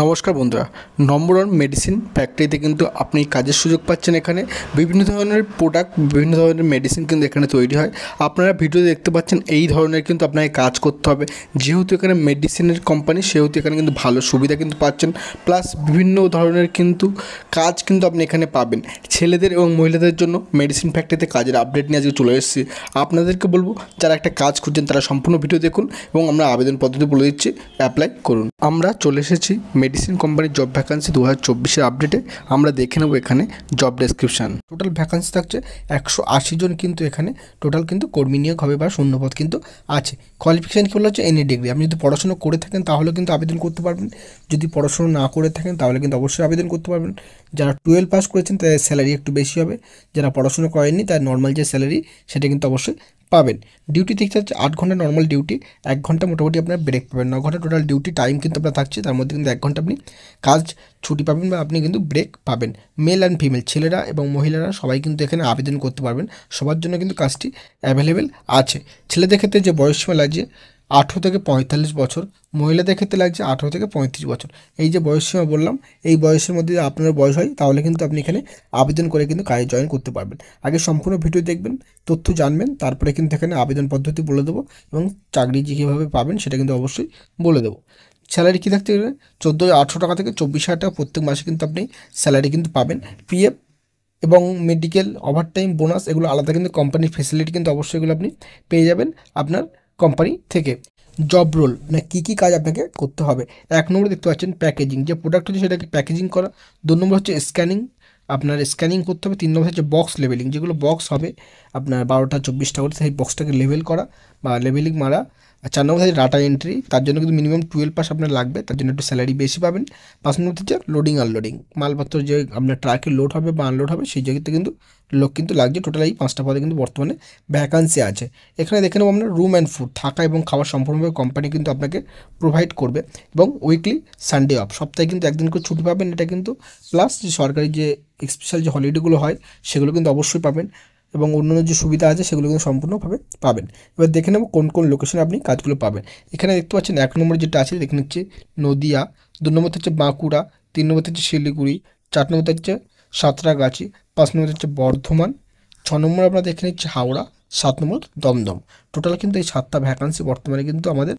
নমস্কার বন্ধুরা নম্বর one medicine ফ্যাক্টরিতে কিন্তু আপনি কাজের সুযোগ পাচ্ছেন এখানে বিভিন্ন ধরনের প্রোডাক্ট বিভিন্ন ধরনের মেডিসিন কিন্তু এখানে তৈরি হয় আপনারা ভিডিও দেখতে পাচ্ছেন এই ধরনের কিন্তু আপনাকে কাজ করতে হবে যেহেতু এখানে মেডিসিনের কোম্পানি সেহেতু এখানে কিন্তু ভালো সুবিধা কিন্তু পাচ্ছেন প্লাস বিভিন্ন ধরনের কিন্তু কাজ কিন্তু আপনি এখানে পাবেন ছেলেদের এবং মহিলাদের জন্য মেডিসিন ফ্যাক্টরিতে কাজের আপডেট নিয়ে আজকে চলে এসেছি আপনাদেরকে বলবো যারা একটা কাজ খুঁজছেন তারা সম্পূর্ণ ভিডিও দেখুন এবং আমরা আবেদন পদ্ধতি বলে দিচ্ছি অ্যাপ্লাই করুন আমরা চলে এসেছি মেডিসিন কোম্পানির জব ভ্যাকান্সি দু হাজার চব্বিশের আপডেটে আমরা দেখে নেব এখানে জব ডেসক্রিপশান টোটাল ভ্যাকান্সি থাকছে একশো আশি জন কিন্তু এখানে টোটাল কিন্তু কর্মী নিয়োগ হবে বা শূন্যপদ কিন্তু আছে কোয়ালিফিকেশান কী বলা হচ্ছে এনএ ডিগ্রি আপনি যদি পড়াশোনা করে থাকেন তাহলে কিন্তু আবেদন করতে পারবেন যদি পড়াশোনা না করে থাকেন তাহলে কিন্তু অবশ্যই আবেদন করতে পারবেন যারা টুয়েলভ পাস করেছেন তাদের স্যালারি একটু বেশি হবে যারা পড়াশোনা করেননি তার নর্মাল যে স্যালারি সেটা কিন্তু অবশ্যই পাবেন ডিউটি দেখতে হচ্ছে আট ঘন্টা নর্মাল ডিউটি এক ঘন্টা মোটামুটি আপনার ব্রেক পাবেন ন ঘন্টা টোটাল ডিউটি টাইম কিন্তু আপনার থাকছে তার মধ্যে কিন্তু এক ঘন্টা আপনি কাজ ছুটি পাবেন বা আপনি কিন্তু ব্রেক পাবেন মেল অ্যান্ড ফিমেল ছেলেরা এবং মহিলারা সবাই কিন্তু এখানে আবেদন করতে পারবেন সবার জন্য কিন্তু কাজটি অ্যাভেলেবেল আছে ছেলেদের ক্ষেত্রে যে বয়সসীমা লাগছে আঠেরো থেকে পঁয়তাল্লিশ বছর মহিলাদের ক্ষেত্রে লাগছে আঠেরো থেকে পঁয়ত্রিশ বছর এই যে বয়সসীমা বললাম এই বয়সের মধ্যে আপনার বয়স হয় তাহলে কিন্তু আপনি এখানে আবেদন করে কিন্তু কাজে জয়েন করতে পারবেন আগে সম্পূর্ণ ভিডিও দেখবেন তথ্য জানবেন তারপরে কিন্তু এখানে আবেদন পদ্ধতি বলে দেবো এবং চাকরি যে কীভাবে পাবেন সেটা কিন্তু অবশ্যই বলে দেবো স্যালারি কী থাকতে গেলে চোদ্দো আটশো টাকা থেকে চব্বিশ হাজার টাকা প্রত্যেক মাসে কিন্তু আপনি স্যালারি কিন্তু পাবেন পিএফ এবং মেডিকেল ওভারটাইম বোনাস এগুলো আলাদা কিন্তু কোম্পানির ফেসিলিটি কিন্তু অবশ্যই এগুলো আপনি পেয়ে যাবেন আপনার কোম্পানি থেকে জব রোল মানে কী কী কাজ আপনাকে করতে হবে এক নম্বর দেখতে পাচ্ছেন প্যাকেজিং যে প্রোডাক্ট হচ্ছে সেটাকে প্যাকেজিং করা দু নম্বর হচ্ছে স্ক্যানিং আপনার স্ক্যানিং করতে হবে তিন নম্বর হচ্ছে বক্স লেভেলিং যেগুলো বক্স হবে আপনার বারোটা চব্বিশটা করে সেই বক্সটাকে লেভেল করা বা লেভেলিং মারা আর চার নম্বর হচ্ছে ডাটা এন্ট্রি তার জন্য কিন্তু মিনিমাম টুয়েলভ পাস আপনার লাগবে তার জন্য একটু স্যালারি বেশি পাবেন পাঁচ নম্বর হচ্ছে লোডিং আনলোডিং মালপত্র যে আপনার ট্রাকে লোড হবে বা আনলোড হবে সেই জায়গাতে কিন্তু লোক কিন্তু লাগছে টোটাল এই পাঁচটা পদে কিন্তু বর্তমানে ভ্যাকান্সি আছে এখানে দেখে নেব আপনার রুম অ্যান্ড ফুড থাকা এবং খাওয়া সম্পূর্ণভাবে কোম্পানি কিন্তু আপনাকে প্রোভাইড করবে এবং উইকলি সানডে অফ সপ্তাহে কিন্তু একদিন করে ছুটি পাবেন এটা কিন্তু প্লাস যে সরকারি যে স্পেশাল যে হলিডেগুলো হয় সেগুলো কিন্তু অবশ্যই পাবেন এবং অন্যান্য যে সুবিধা আছে সেগুলো কিন্তু সম্পূর্ণভাবে পাবেন এবার দেখে নেব কোন কোন লোকেশনে আপনি কাজগুলো পাবেন এখানে দেখতে পাচ্ছেন এক নম্বর যেটা আছে দেখে নিচ্ছে নদিয়া দু নম্বর হচ্ছে বাঁকুড়া তিন নম্বর হচ্ছে শিলিগুড়ি চার নম্বর হচ্ছে সাঁতরাগাছি পাঁচ নম্বরতে হচ্ছে বর্ধমান ছ নম্বর আপনার দেখে নিচ্ছি হাওড়া সাত নম্বর দমদম টোটাল কিন্তু এই সাতটা ভ্যাকান্সি বর্তমানে কিন্তু আমাদের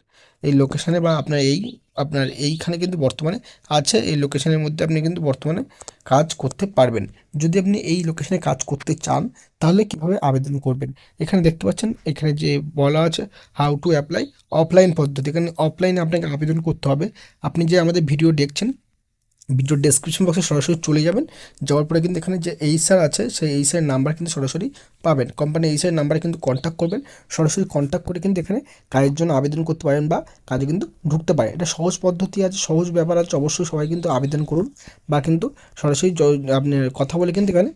এই লোকেশানে বা আপনার এই আপনার এইখানে কিন্তু বর্তমানে আছে এই লোকেশানের মধ্যে আপনি কিন্তু বর্তমানে কাজ করতে পারবেন যদি আপনি এই লোকেশানে কাজ করতে চান তাহলে কিভাবে আবেদন করবেন এখানে দেখতে পাচ্ছেন এখানে যে বলা আছে হাউ টু অ্যাপ্লাই অফলাইন পদ্ধতি এখানে অফলাইনে আপনাকে আবেদন করতে হবে আপনি যে আমাদের ভিডিও দেখছেন ভিডিও ডেসক্রিপশন বক্সে সরাসরি চলে যাবেন যাওয়ার পরে কিন্তু এখানে যে এইসার আছে সেই এইসার নাম্বার কিন্তু সরাসরি পাবেন কোম্পানি এইসার নাম্বারে কিন্তু কন্ট্যাক্ট করবেন সরাসরি কন্ট্যাক্ট করে কিন্তু এখানে কাজের জন্য আবেদন করতে পারেন বা কাজে কিন্তু ঢুকতে পারে এটা সহজ পদ্ধতি আছে সহজ ব্যাপার আছে অবশ্যই সবাই কিন্তু আবেদন করুন বা কিন্তু সরাসরি আপনি কথা বলে কিন্তু এখানে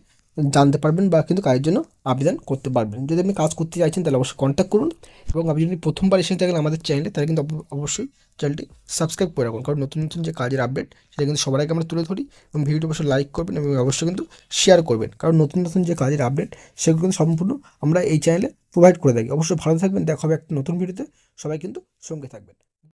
জানতে পারবেন বা কিন্তু কাজের জন্য আবেদন করতে পারবেন যদি আপনি কাজ করতে চাইছেন তাহলে অবশ্যই কন্ট্যাক্ট করুন এবং আপনি যদি প্রথমবার এসে থাকেন আমাদের চ্যানেলে তাহলে কিন্তু অবশ্যই চ্যানেলটি সাবস্ক্রাইব করে রাখুন কারণ নতুন নতুন যে কাজের আপডেট সেটা কিন্তু সবার আগে আমরা তুলে ধরি এবং ভিডিওটি অবশ্যই লাইক করবেন এবং অবশ্যই কিন্তু শেয়ার করবেন কারণ নতুন নতুন যে কাজের আপডেট সেগুলো কিন্তু সম্পূর্ণ আমরা এই চ্যানেলে প্রোভাইড করে থাকি অবশ্যই ভালো থাকবেন দেখা হবে একটা নতুন ভিডিওতে সবাই কিন্তু সঙ্গে থাকবেন